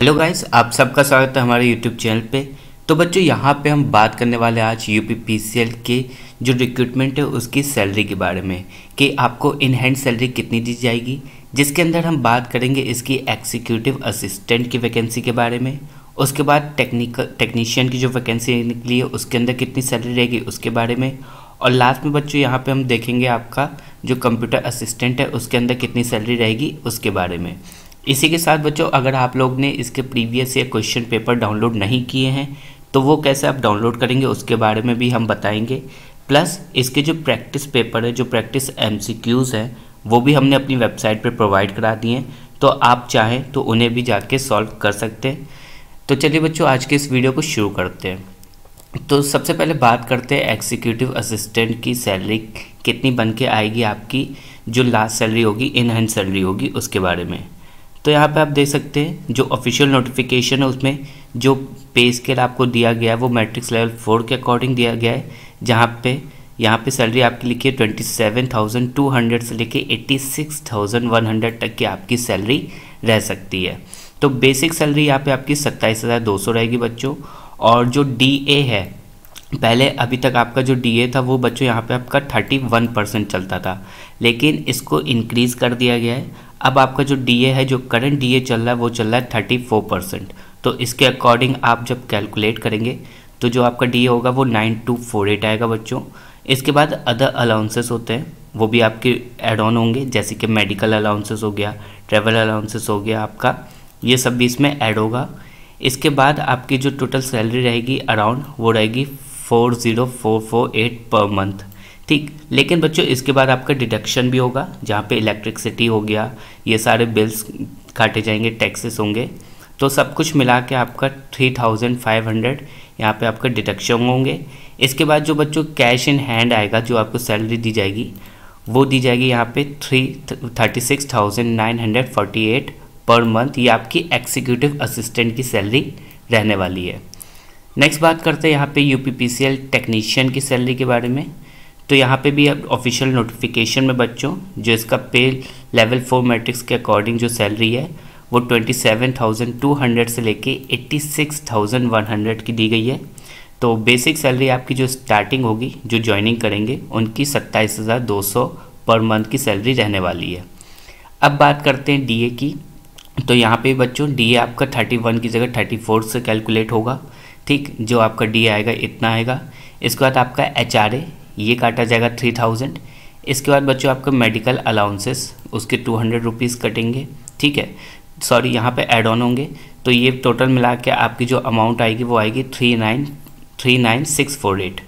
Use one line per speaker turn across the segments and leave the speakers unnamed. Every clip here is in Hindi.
हेलो गाइस आप सबका स्वागत है हमारे यूट्यूब चैनल पे तो बच्चों यहाँ पे हम बात करने वाले आज यू के जो रिक्रूटमेंट है उसकी सैलरी के बारे में कि आपको इन हैंड सैलरी कितनी दी जाएगी जिसके अंदर हम बात करेंगे इसकी एक्सिक्यूटिव असिस्टेंट की वैकेंसी के बारे में उसके बाद टेक्निकल टेक्नीशियन की जो वैकेंसी निकली है उसके अंदर कितनी सैलरी रहेगी उसके बारे में और लास्ट में बच्चों यहाँ पे हम देखेंगे आपका जो कंप्यूटर असिस्टेंट है उसके अंदर कितनी सैलरी रहेगी उसके बारे में इसी के साथ बच्चों अगर आप लोग ने इसके previous year question paper download नहीं किए हैं तो वो कैसे आप डाउनलोड करेंगे उसके बारे में भी हम बताएंगे प्लस इसके जो प्रैक्टिस पेपर है जो प्रैक्टिस एमसीक्यूज़ हैं वो भी हमने अपनी वेबसाइट पर प्रोवाइड करा दिए हैं तो आप चाहें तो उन्हें भी जाके सॉल्व कर सकते हैं तो चलिए बच्चों आज के इस वीडियो को शुरू करते हैं तो सबसे पहले बात करते हैं एग्जीक्यूटिव असिस्टेंट की सैलरी कितनी बन के आएगी आपकी जो लास्ट सैलरी होगी इन हैंड सैलरी होगी उसके बारे में तो यहाँ पे आप देख सकते हैं जो ऑफिशियल नोटिफिकेशन है उसमें जो पे स्केल आपको दिया गया है वो मैट्रिक्स लेवल फोर के अकॉर्डिंग दिया गया है जहाँ पे यहाँ पे सैलरी आपकी लिखी है twenty seven thousand two hundred से लेके eighty six thousand one hundred तक की आपकी सैलरी रह सकती है तो बेसिक सैलरी यहाँ पे आपकी सत्ताईस हज़ार दो सौ रहेगी बच्चों और जो डी ए है पहले अभी तक आपका जो डी ए था वो बच्चों यहाँ पे आपका थर्टी वन परसेंट चलता था लेकिन इसको इंक्रीज़ कर दिया गया है अब आपका जो डीए है जो करंट डीए चल रहा है वो चल रहा है थर्टी फोर परसेंट तो इसके अकॉर्डिंग आप जब कैलकुलेट करेंगे तो जो आपका डी होगा वो नाइन टू फोर एट आएगा बच्चों इसके बाद अदर अलाउंसेस होते हैं वो भी आपके एड ऑन होंगे जैसे कि मेडिकल अलाउंसेस हो गया ट्रेवल अलाउंसेस हो गया आपका ये सब भी इसमें ऐड होगा इसके बाद आपकी जो टोटल सैलरी रहेगी अराउंड वो रहेगी four zero four four eight per month ठीक लेकिन बच्चों इसके बाद आपका डिडक्शन भी होगा जहाँ पे इलेक्ट्रिसिटी हो गया ये सारे बिल्स काटे जाएंगे टैक्सेस होंगे तो सब कुछ मिला के आपका थ्री थाउजेंड फाइव हंड्रेड यहाँ पर आपका डिडक्शन होंगे इसके बाद जो बच्चों कैश इन हैंड आएगा जो आपको सैलरी दी जाएगी वो दी जाएगी यहाँ पे three thirty six thousand nine hundred forty eight per month ये आपकी एक्सिक्यूटिव असिस्टेंट की सैलरी रहने वाली है नेक्स्ट बात करते हैं यहाँ पे यू टेक्नीशियन की सैलरी के बारे में तो यहाँ पे भी अब ऑफिशियल नोटिफिकेशन में बच्चों जो इसका पे लेवल फोर मैट्रिक्स के अकॉर्डिंग जो सैलरी है वो twenty seven thousand two hundred से लेके eighty six thousand one hundred की दी गई है तो बेसिक सैलरी आपकी जो स्टार्टिंग होगी जो ज्वाइनिंग करेंगे उनकी सत्ताईस हज़ार दो सौ पर मंथ की सैलरी रहने वाली है अब बात करते हैं डीए की तो यहाँ पे बच्चों डीए आपका थर्टी वन की जगह थर्टी फोर से कैलकुलेट होगा ठीक जो आपका डी आएगा इतना आएगा इसके बाद आपका एच आर ए ये काटा जाएगा थ्री थाउजेंड इसके बाद बच्चों आपके मेडिकल अलाउंसेस उसके टू हंड्रेड रुपीज़ कटेंगे ठीक है सॉरी यहाँ पे ऐड ऑन होंगे तो ये टोटल मिला के आपकी जो अमाउंट आएगी वो आएगी three nine three nine six four eight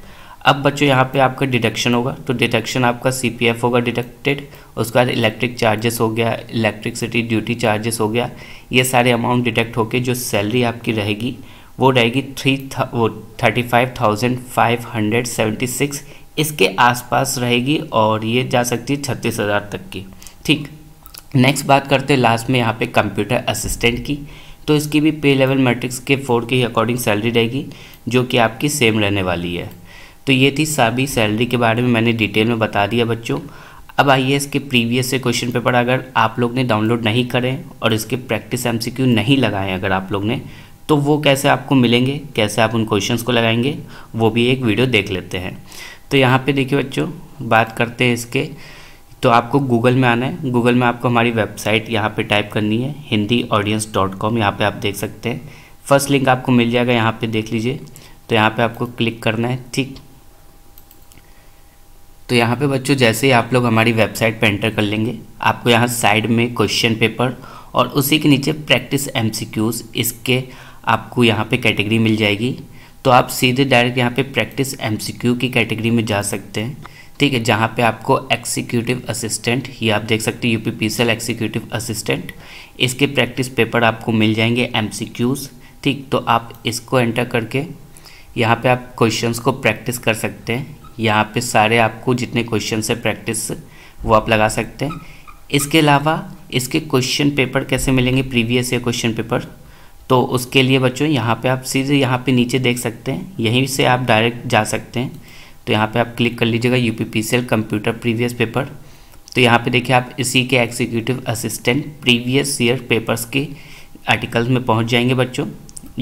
अब बच्चों यहाँ पे आपका डिडक्शन होगा तो डिडक्शन आपका सी पी एफ होगा डिडक्टेड उसके बाद इलेक्ट्रिक चार्जेस हो गया इलेक्ट्रिसिटी ड्यूटी चार्जेस हो गया ये सारे अमाउंट डिडक्ट होकर जो सैलरी आपकी रहेगी वो रहेगी थ्री वो thirty five thousand five hundred seventy six इसके आसपास रहेगी और ये जा सकती है छत्तीस हज़ार तक की ठीक नेक्स्ट बात करते हैं लास्ट में यहाँ पे कंप्यूटर असिस्टेंट की तो इसकी भी पे लेवल मैट्रिक्स के फोर के अकॉर्डिंग सैलरी रहेगी जो कि आपकी सेम रहने वाली है तो ये थी सभी सैलरी के बारे में मैंने डिटेल में बता दिया बच्चों अब आइए इसके प्रीवियस से क्वेश्चन पेपर अगर आप लोग ने डाउनलोड नहीं करें और इसके प्रैक्टिस एम नहीं लगाएं अगर आप लोग ने तो वो कैसे आपको मिलेंगे कैसे आप उन क्वेश्चन को लगाएंगे वो भी एक वीडियो देख लेते हैं तो यहाँ पे देखिए बच्चों बात करते हैं इसके तो आपको गूगल में आना है गूगल में आपको हमारी वेबसाइट यहाँ पे टाइप करनी है हिंदी ऑडियंस डॉट कॉम यहाँ पर आप देख सकते हैं फर्स्ट लिंक आपको मिल जाएगा यहाँ पे देख लीजिए तो यहाँ पे आपको क्लिक करना है ठीक तो यहाँ पे बच्चों जैसे ही आप लोग हमारी वेबसाइट पर एंटर कर लेंगे आपको यहाँ साइड में क्वेश्चन पेपर और उसी के नीचे प्रैक्टिस एम इसके आपको यहाँ पर कैटेगरी मिल जाएगी तो आप सीधे डायरेक्ट यहाँ पे प्रैक्टिस एमसीक्यू की कैटेगरी में जा सकते हैं ठीक है जहाँ पे आपको एक्सिक्यूटिव असिस्टेंट ये आप देख सकते हैं यू पी एक्सिक्यूटिव असिस्टेंट इसके प्रैक्टिस पेपर आपको मिल जाएंगे एम ठीक तो आप इसको एंटर करके यहाँ पे आप क्वेश्चन को प्रैक्टिस कर सकते हैं यहाँ पे सारे आपको जितने क्वेश्चन है प्रैक्टिस वो आप लगा सकते हैं इसके अलावा इसके क्वेश्चन पेपर कैसे मिलेंगे प्रीवियस ईयर क्वेश्चन पेपर तो उसके लिए बच्चों यहाँ पे आप सीधे यहाँ पे नीचे देख सकते हैं यहीं से आप डायरेक्ट जा सकते हैं तो यहाँ पे आप क्लिक कर लीजिएगा U P computer previous paper तो यहाँ पे देखिए आप इसी के executive assistant previous year papers के आर्टिकल्स में पहुँच जाएंगे बच्चों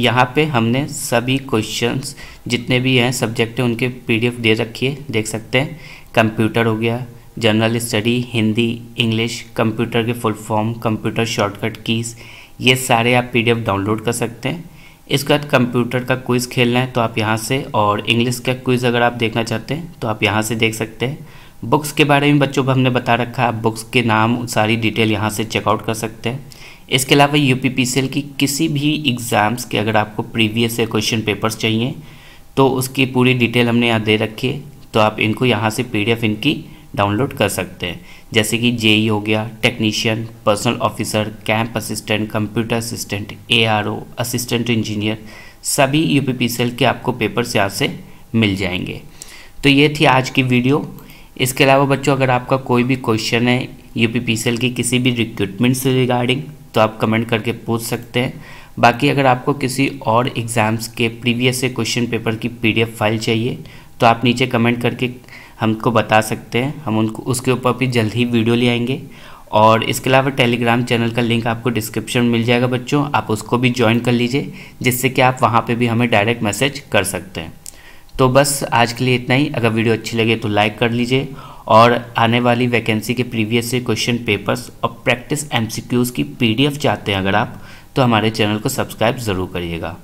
यहाँ पे हमने सभी क्वेश्चंस जितने भी हैं सब्जेक्ट हैं उनके पीडीएफ दे रखिए देख सकते हैं कंप्यूटर हो गया general study Hindi English computer के full form computer shortcut keys ये सारे आप पीडीएफ डाउनलोड कर सकते हैं इसके बाद कंप्यूटर का क्विज़ खेलना है तो आप यहाँ से और इंग्लिश का क्विज़ अगर आप देखना चाहते हैं तो आप यहाँ से देख सकते हैं बुक्स के बारे में बच्चों को हमने बता रखा है आप बुक्स के नाम सारी डिटेल यहाँ से चेकआउट कर सकते हैं इसके अलावा यू पी की किसी भी एग्ज़ाम्स के अगर आपको प्रीवियस क्वेश्चन पेपर्स चाहिए तो उसकी पूरी डिटेल हमने यहाँ दे रखी है तो आप इनको यहाँ से पी इनकी डाउनलोड कर सकते हैं जैसे कि जेई हो गया technician personal officer camp assistant computer assistant ARO assistant engineer सभी यू के आपको पेपर्स यहाँ से मिल जाएंगे तो ये थी आज की वीडियो इसके अलावा बच्चों अगर आपका कोई भी क्वेश्चन है यू पी की किसी भी रिक्रूटमेंट से रिगार्डिंग तो आप कमेंट करके पूछ सकते हैं बाकी अगर आपको किसी और एग्ज़ाम्स के प्रीवियस से क्वेश्चन पेपर की पीडीएफ फाइल चाहिए तो आप नीचे कमेंट करके हमको बता सकते हैं हम उनको उसके ऊपर भी जल्द ही वीडियो ले आएंगे और इसके अलावा टेलीग्राम चैनल का लिंक आपको डिस्क्रिप्शन में मिल जाएगा बच्चों आप उसको भी ज्वाइन कर लीजिए जिससे कि आप वहाँ पर भी हमें डायरेक्ट मैसेज कर सकते हैं तो बस आज के लिए इतना ही अगर वीडियो अच्छी लगे तो लाइक कर लीजिए और आने वाली वैकेंसी के प्रीवियस से क्वेश्चन पेपर्स और प्रैक्टिस एमसीक्यूज़ की पीडीएफ चाहते हैं अगर आप तो हमारे चैनल को सब्सक्राइब ज़रूर करिएगा